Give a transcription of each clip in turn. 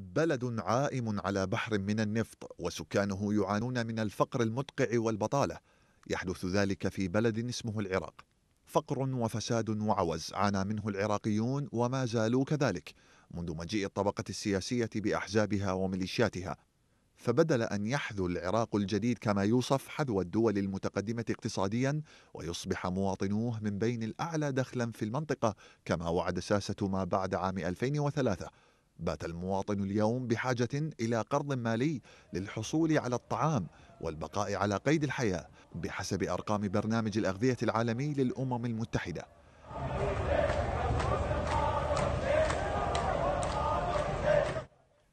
بلد عائم على بحر من النفط وسكانه يعانون من الفقر المدقع والبطاله يحدث ذلك في بلد اسمه العراق فقر وفساد وعوز عانى منه العراقيون وما زالوا كذلك منذ مجيء الطبقه السياسيه باحزابها وميليشياتها فبدل ان يحذو العراق الجديد كما يوصف حذو الدول المتقدمه اقتصاديا ويصبح مواطنوه من بين الاعلى دخلا في المنطقه كما وعد ساسه ما بعد عام 2003 بات المواطن اليوم بحاجة إلى قرض مالي للحصول على الطعام والبقاء على قيد الحياة بحسب أرقام برنامج الأغذية العالمي للأمم المتحدة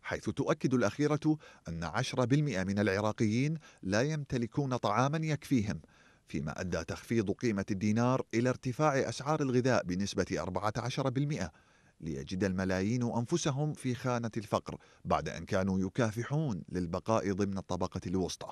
حيث تؤكد الأخيرة أن 10% من العراقيين لا يمتلكون طعاما يكفيهم فيما أدى تخفيض قيمة الدينار إلى ارتفاع أسعار الغذاء بنسبة 14% ليجد الملايين أنفسهم في خانة الفقر بعد أن كانوا يكافحون للبقاء ضمن الطبقة الوسطى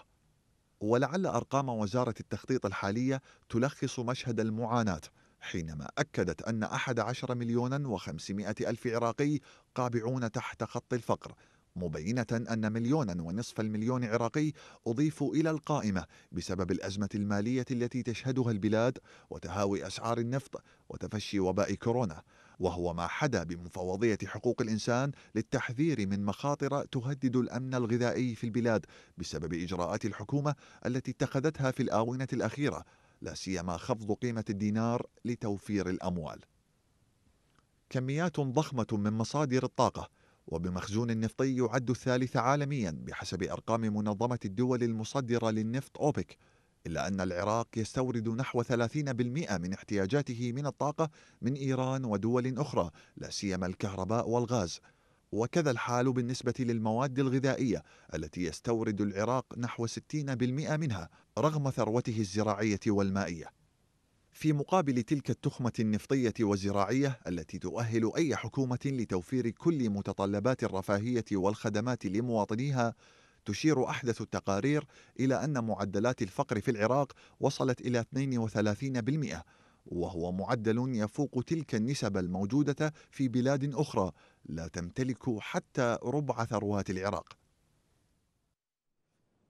ولعل أرقام وزارة التخطيط الحالية تلخص مشهد المعاناة حينما أكدت أن 11 مليونا وخمسمائة ألف عراقي قابعون تحت خط الفقر مبينة أن مليونا ونصف المليون عراقي أضيفوا إلى القائمة بسبب الأزمة المالية التي تشهدها البلاد وتهاوي أسعار النفط وتفشي وباء كورونا وهو ما حدا بمفوضية حقوق الإنسان للتحذير من مخاطر تهدد الأمن الغذائي في البلاد بسبب إجراءات الحكومة التي اتخذتها في الآونة الأخيرة لا سيما خفض قيمة الدينار لتوفير الأموال. كميات ضخمة من مصادر الطاقة وبمخزون النفطي يعد الثالث عالميا بحسب أرقام منظمة الدول المصدرة للنفط أوبك إلا أن العراق يستورد نحو 30% من احتياجاته من الطاقة من إيران ودول أخرى لا سيما الكهرباء والغاز وكذا الحال بالنسبة للمواد الغذائية التي يستورد العراق نحو 60% منها رغم ثروته الزراعية والمائية في مقابل تلك التخمة النفطية والزراعية التي تؤهل أي حكومة لتوفير كل متطلبات الرفاهية والخدمات لمواطنيها تشير أحدث التقارير إلى أن معدلات الفقر في العراق وصلت إلى 32% وهو معدل يفوق تلك النسب الموجودة في بلاد أخرى لا تمتلك حتى ربع ثروات العراق